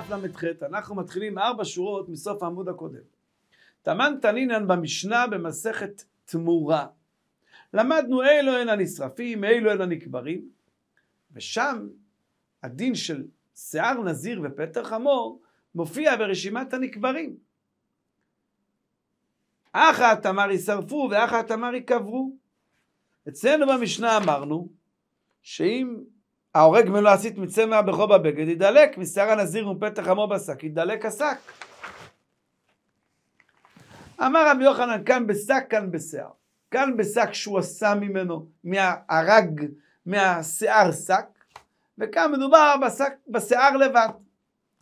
דף ל"ח, אנחנו מתחילים ארבע שורות מסוף העמוד הקודם. תמן תנינן במשנה במסכת תמורה. למדנו אלו הן הנשרפים, אלו הן הנקברים, ושם הדין של שיער נזיר ופטר חמור מופיע ברשימת הנקברים. אחא התמר יישרפו ואחא התמר יקברו. אצלנו במשנה אמרנו שאם ההורג מלא עשית מצא מהבכו בבגד, ידלק משיער הנזיר ומפתח עמו בשק, ידלק השק. אמר רבי יוחנן, כאן בשק, כאן בשיער. כאן בשק שהוא עשה ממנו, מהרג, מהשיער שק, וכאן מדובר בשק, בשיער לבד.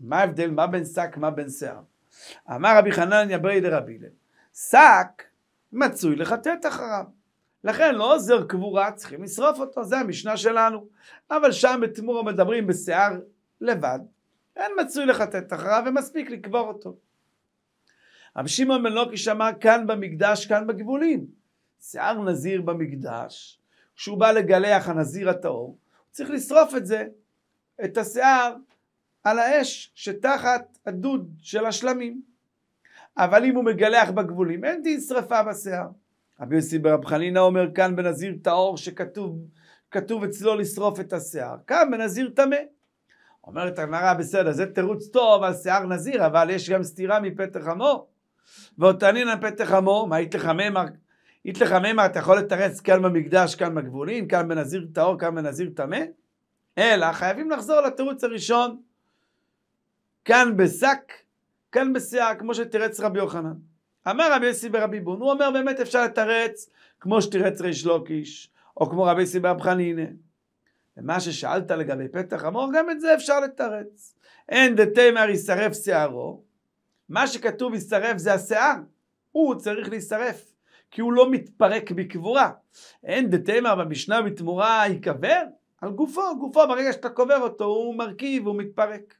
מה ההבדל? מה בין שק, מה בין שיער? אמר רבי חנן יברי דרבי לב, שק מצוי לחטט אחריו. לכן לא עוזר קבורה, צריכים לשרוף אותו, זה המשנה שלנו. אבל שם בתמורה מדברים בשיער לבד, אין מצוי לחטאת אחריו ומספיק לקבור אותו. רב שמעון בן לוקי שמע כאן במקדש, כאן בגבולים. שיער נזיר במקדש, כשהוא בא לגלח הנזיר הטהור, צריך לשרוף את זה, את השיער, על האש שתחת הדוד של השלמים. אבל אם הוא מגלח בגבולים, אין דין שרפה בשיער. רבי יוסי ברב חנינא אומר כאן בנזיר טהור שכתוב אצלו לשרוף את השיער. כאן בנזיר טמא. אומרת הגמרא, בסדר, זה תירוץ טוב על שיער נזיר, אבל יש גם סתירה מפתח חמור. ואותנינא פתח עמו, מה היית יתלחממה? יתלחממה, אתה יכול לתרץ כאן במקדש, כאן בגבולים, כאן בנזיר טהור, כאן בנזיר טמא? אלא חייבים לחזור לתירוץ הראשון. כאן בשק, כאן בשיער, כמו שתירץ רבי יוחנן. אמר רבי יוסי ברבי בון, הוא אומר באמת אפשר לתרץ כמו שתרץ ריש לוקיש, או כמו רבי יוסי ברב חנינא. ומה ששאלת לגבי פתח המור, גם את זה אפשר לתרץ. אין דתימר יישרף שערו, מה שכתוב יישרף זה השיער, הוא צריך להישרף, כי הוא לא מתפרק בקבורה. אין דתימר במשנה בתמורה ייקבר, על גופו, גופו, ברגע שאתה קובר אותו, הוא מרכיב, הוא מתפרק.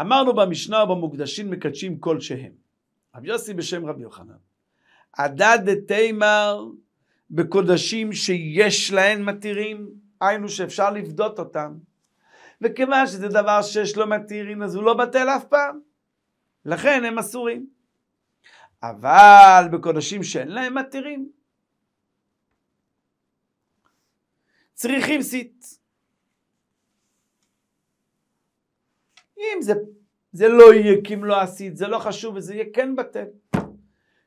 אמרנו במשנה ובמוקדשים מקדשים כלשהם. רב יוסי בשם רבי יוחנן. עדה דתימר בקודשים שיש להן מתירים, היינו שאפשר לפדות אותם. וכיוון שזה דבר שיש לו מתירים, אז הוא לא בטל אף פעם. לכן הם אסורים. אבל בקודשים שאין להם מתירים, צריכים סיט. אם זה זה לא יהיה כי אם לא עשית, זה לא חשוב, וזה יהיה כן בטל.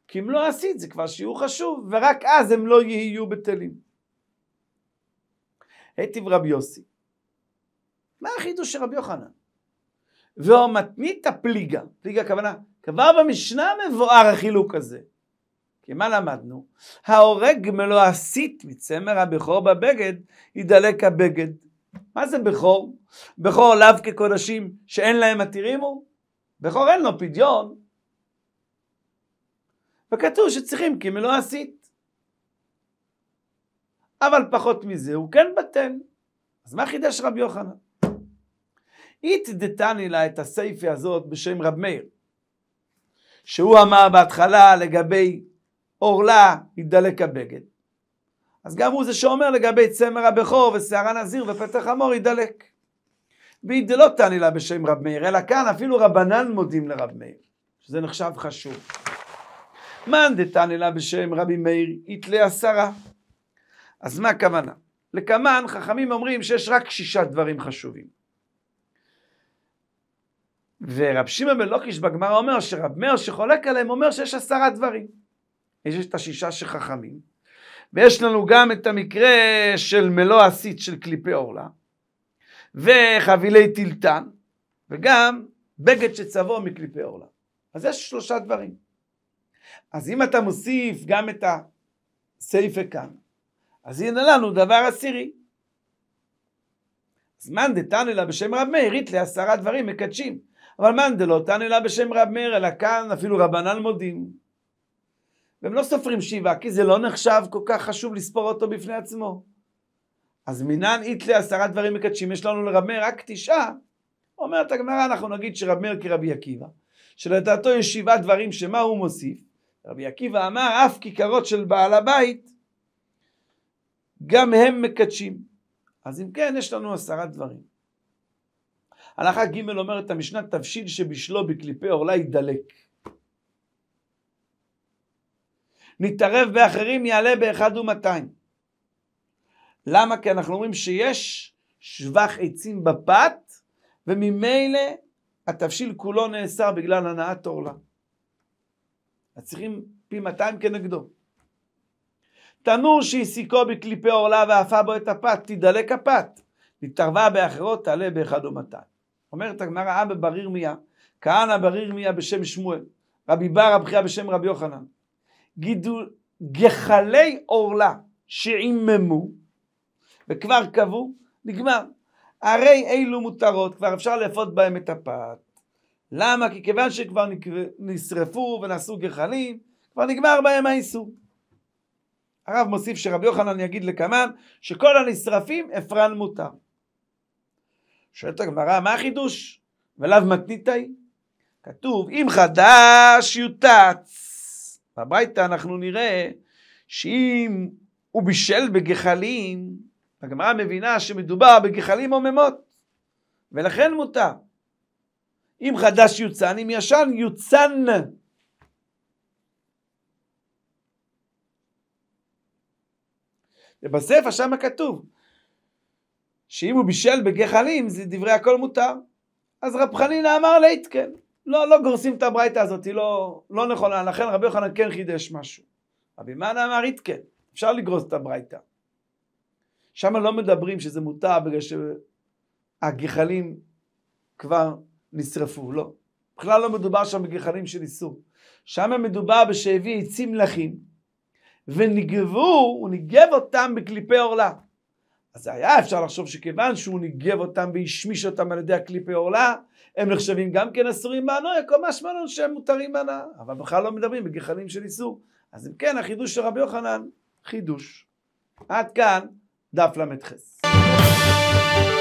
כי אם לא עשית, זה כבר שיעור חשוב, ורק אז הם לא יהיו בטלים. היטיב רבי יוסי. מה החידוש של רבי יוחנן? והמתנית פליגה, פליגה הכוונה, כבר במשנה מבואר החילוק הזה. כי מה למדנו? ההורג מלוא הסית מצמר הבכור בבגד, ידלק הבגד. מה זה בכור? בכור לאו כקודשים שאין להם מתירים הוא? בכור אין לו פדיון. וכתוב שצריכים מלוא עשית. אבל פחות מזה הוא כן בטל. אז מה חידש רבי יוחנן? אית דתני לה את הסייפה הזאת בשם רב מאיר, שהוא אמר בהתחלה לגבי עורלה ידלק הבגד. אז גם הוא זה שאומר לגבי צמר הבכור ושערה נזיר ופתח המור ידלק. והיא דלא תעני לה בשם רב מאיר, אלא כאן אפילו רבנן מודים לרב מאיר, שזה נחשב חשוב. מאן דתעני לה בשם רבי מאיר, יתלה עשרה. אז מה הכוונה? לקמן חכמים אומרים שיש רק שישה דברים חשובים. ורב שמעון בן לוקיש בגמרא אומר שרב מאיר שחולק עליהם אומר שיש עשרה דברים. יש את השישה שחכמים, ויש לנו גם את המקרה של מלוא הסית של קליפי עורלה, וחבילי טילטן, וגם בגד שצבוע מקליפי עורלה. אז יש שלושה דברים. אז אם אתה מוסיף גם את הסייפה כאן, אז הנה לנו דבר עשירי. אז מאן דתנו לה בשם רב מאיר, איתלה עשרה דברים מקדשים. אבל מאן דלא תנו לה בשם רב מאיר, אלא כאן אפילו רבנן מודים. והם לא סופרים שבעה, כי זה לא נחשב כל כך חשוב לספור אותו בפני עצמו. אז מינן איתלי עשרה דברים מקדשים, יש לנו לרב מאיר רק תשעה. אומרת הגמרא, אנחנו נגיד שרב מאיר כרבי עקיבא, שלדעתו יש שבעה דברים שמה הוא מוסיף? רבי עקיבא אמר, אף כיכרות של בעל הבית, גם הם מקדשים. אז אם כן, יש לנו עשרה דברים. הלכה ג' אומרת המשנה, תבשיל שבשלו בקליפי אורלה ידלק. נתערב באחרים יעלה באחד ומאתיים. למה? כי אנחנו אומרים שיש שבח עצים בפת, וממילא התבשיל כולו נאסר בגלל הנעת עורלה. אז צריכים פי 200 כנגדו. תנור שהסיקו בקליפי עורלה ועפה בו את הפת, תידלק הפת. נתערבה באחרות, תעלה באחד ומאתיים. אומרת הגמרא, אבא בר ירמיה, כהנא בר ירמיה בשם שמואל, רבי בר רב בשם רבי יוחנן. גידול, גחלי עורלה שעיממו וכבר קבעו, נגמר. הרי אילו מותרות, כבר אפשר לאפות בהם את הפת. למה? כי כיוון שכבר נשרפו ונעשו גחלים, כבר נגמר בהם האיסור. הרב מוסיף שרבי יוחנן יגיד לקמן, שכל הנשרפים אפרן מותר. שואלת הגמרא, מה החידוש? ולאו מתניתאי? כתוב, אם חדש יוטץ בביתה אנחנו נראה שאם הוא בישל בגחלים, הגמרא מבינה שמדובר בגחלים עוממות, ולכן מותר. אם חדש יוצן, אם ישן יוצן. ובספר שם כתוב שאם הוא בישל בגחלים זה דברי הכל מותר. אז רב חנינא אמר לית לא, לא גורסים את הברייתא הזאת, היא לא, לא נכונה, לכן רבי יוחנן כן חידש משהו. רבי מאנה אמר איתקן, כן, אפשר לגרוס את הברייתא. שם לא מדברים שזה מותר בגלל שהגחלים כבר נשרפו, לא. בכלל לא מדובר שם בגחלים שניסו. שם מדובר בשהביא עצים לחים, ונגבו, הוא ניגב אותם בקליפי עורלה. אז היה אפשר לחשוב שכיוון שהוא ניגב אותם והשמיש אותם על ידי הקליפי עורלה, הם נחשבים גם כן אסורים בהנויה, כל משמענו שהם מותרים בהנאה, אבל בכלל לא מדברים בגחלים של איסור. אז אם כן, החידוש של רבי יוחנן, חידוש. עד כאן דף ל"ח. thank you